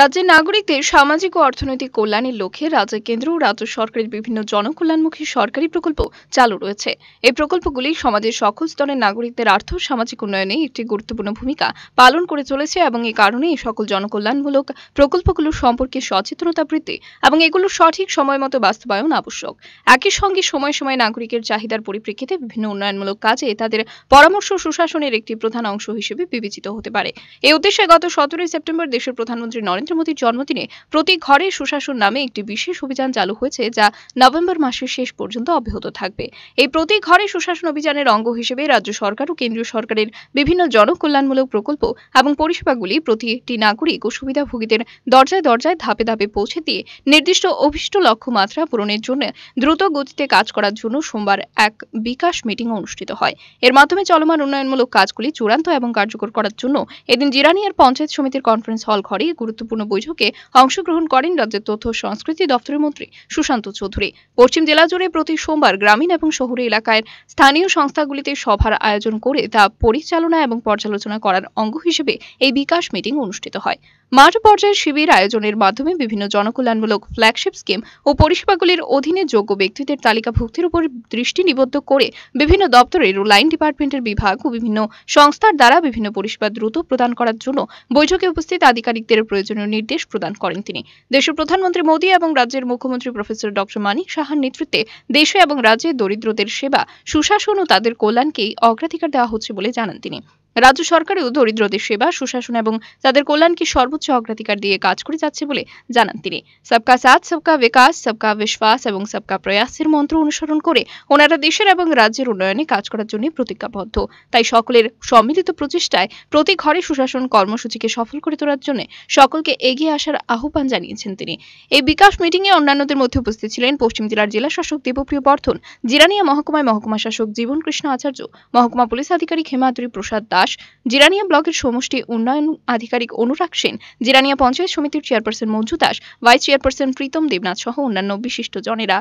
রাজ্যের নাগরিকদের সামাজিক ও অর্থনৈতিক কল্যাণের লক্ষ্যে রাজ্যের কেন্দ্র ও রাজ্য সরকারের বিভিন্ন জনকল্যাণমুখী সরকারি প্রকল্প চালু রয়েছে এই প্রকল্পগুলি সমাজের সকল স্তরের নাগরিকদের আর্থ সামাজিক উন্নয়নে একটি গুরুত্বপূর্ণ ভূমিকা পালন করে চলেছে এবং এ কারণে এই সকল জনকল্যাণমূলক প্রকল্পগুলো সম্পর্কে সচেতনতা বৃদ্ধি এবং এগুলো সঠিক সময় মতো বাস্তবায়ন আবশ্যক একই সঙ্গে সময় সময় নাগরিকের চাহিদার পরিপ্রেক্ষিতে বিভিন্ন উন্নয়নমূলক কাজে তাদের পরামর্শ সুশাসনের একটি প্রধান অংশ হিসেবে বিবেচিত হতে পারে এই উদ্দেশ্যে গত সতেরোই সেপ্টেম্বর দেশের প্রধানমন্ত্রী নরেন্দ্র মোদীর জন্মদিনে প্রতি ঘরে সুশাসন নামে একটি বিশেষ অভিযান চালু হয়েছে যা নভেম্বর মাসের শেষ পর্যন্ত অব্যাহত থাকবে এই প্রতি ঘরে সুশাসন অভিযানের অঙ্গ হিসেবে রাজ্য সরকার ও কেন্দ্রীয় সরকারের বিভিন্ন জনকল্যাণমূলক প্রকল্প এবং পরিষেবাগুলি প্রতিটি নাগরিক ও সুবিধাভোগীদের দরজায় দরজায় ধাপে ধাপে পৌঁছে দিয়ে নির্দিষ্ট অভিষ্ট লক্ষ্যমাত্রা পূরণের জন্য দ্রুত গতিতে কাজ করার জন্য সোমবার এক বিকাশ মিটিং অনুষ্ঠিত হয় এর মাধ্যমে চলমান উন্নয়নমূলক কাজগুলি চূড়ান্ত এবং কার্যকর করার জন্য এদিন জিরানিয়ার পঞ্চায়েত সমিতির কনফারেন্স হল ঘরে গুরুত্ব গুরুত্বপূর্ণ বৈঠকে অংশগ্রহণ করেন রাজ্যের তথ্য সংস্কৃতি দপ্তরের মন্ত্রী সুশান্ত চৌধুরী পশ্চিম জেলা জুড়ে প্রতি সোমবার গ্রামীণ এবং শহুরে এলাকায় স্থানীয় সংস্থাগুলিতে সভার আয়োজন করে তা পরিচালনা এবং পর্যালোচনা করার অঙ্গ হিসেবে এই বিকাশ মিটিং অনুষ্ঠিত হয় মাঠ পর্যায়ের শিবির আয়োজনের মাধ্যমে বিভিন্ন জনকল্যাণমূলক ফ্ল্যাগশিপ স্কিম ও পরিষেবাগুলির অধীনে যোগ্য ব্যক্তিদের তালিকাভুক্তির উপর দৃষ্টি নিবদ্ধ করে বিভিন্ন দপ্তরের লাইন ডিপার্টমেন্টের বিভাগ ও বিভিন্ন সংস্থার দ্বারা বিভিন্ন পরিষেবা দ্রুত প্রদান করার জন্য বৈঠকে উপস্থিত আধিকারিকদের প্রয়োজনীয় নির্দেশ প্রদান করেন তিনি দেশের প্রধানমন্ত্রী মোদী এবং রাজ্যের মুখ্যমন্ত্রী প্রফেসর ডক্টর মানিক সাহার নেতৃত্বে দেশে এবং রাজ্যে দরিদ্রদের সেবা সুশাসন ও তাদের কল্যাণকেই অগ্রাধিকার দেওয়া হচ্ছে বলে জানান তিনি রাজ্য সরকারেও দরিদ্রদের সেবা সুশাসন এবং তাদের কল্যাণকে সর্বোচ্চ অগ্রাধিকার দিয়ে কাজ করে যাচ্ছে বলে জানান তিনি সবকা সাথ সবকা বিকাশ সবকা বিশ্বাস এবং সবকা প্রয়াসের মন্ত্র অনুসরণ করে ওনারা দেশের এবং রাজ্যের উন্নয়নে কাজ করার জন্য প্রতিজ্ঞাবদ্ধ তাই সকলের সম্মিলিত প্রচেষ্টায় প্রতি ঘরে সুশাসন কর্মসূচিকে সফল করে তোলার জন্য সকলকে এগিয়ে আসার আহ্বান জানিয়েছেন তিনি এই বিকাশ মিটিংয়ে অন্যান্যদের মধ্যে উপস্থিত ছিলেন পশ্চিম জেলার জেলা শাসক দেবপ্রিয় বর্ধন জিরানিয়া মহকুমায় মহকুমা শাসক জীবন কৃষ্ণ আচার্য মহকুমা পুলিশ আধিকারিক হেমাদ্রী প্রসাদ দাস দাস জিরানিয়া ব্লকের সমষ্টি উন্নয়ন আধিকারিক অনুরাগ সেন জিরানিয়া পঞ্চায়েত সমিতির chairperson Manju Das vice chairperson Pritam Debnath সহ অন্যান্য বিশিষ্ট জনেরা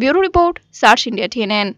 bureau report search India TNN